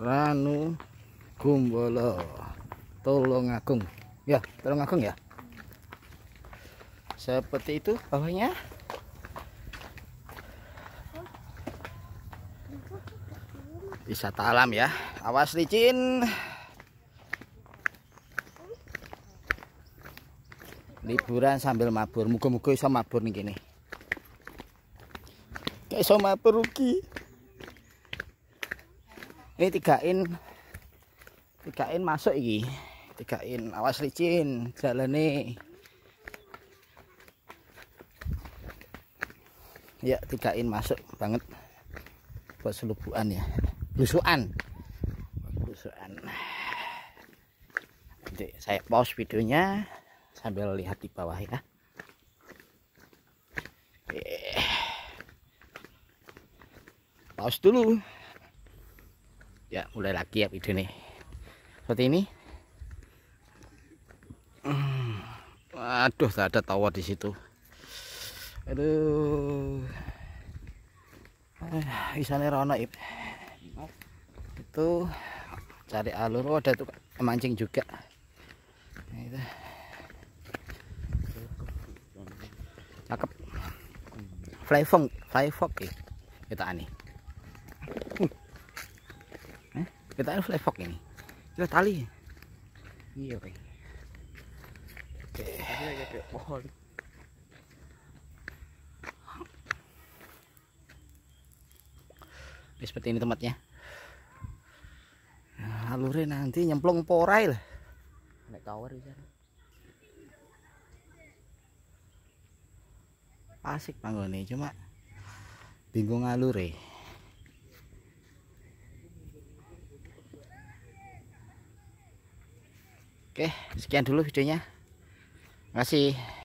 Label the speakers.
Speaker 1: Ranu Gumbolo agung ya tolong agung ya seperti itu bawahnya bisa talam ya awas licin liburan sambil mabur muka-muka bisa mabur nih gini kayak sama mabur ini eh, tiga in tiga in masuk iki in awas licin jalan nih. ya tiga in masuk banget buat selubuan ya lusuan lusuan nanti saya pause videonya sambil lihat di bawah ya eh. pause dulu ya mulai lagi ya video nih seperti ini aduh tak ada tawa di situ aduh ah, isane rono ip itu cari alur oh, ada tuh mancing juga nah, itu cakep fly fox ya kita aneh kita ini flyvok ini coba tali iya oke oke pohon seperti ini tempatnya nah, alurnya nanti nyemplung porai lah naik tower di sana asik ini cuma bingung alure Oke, sekian dulu videonya. Terima kasih.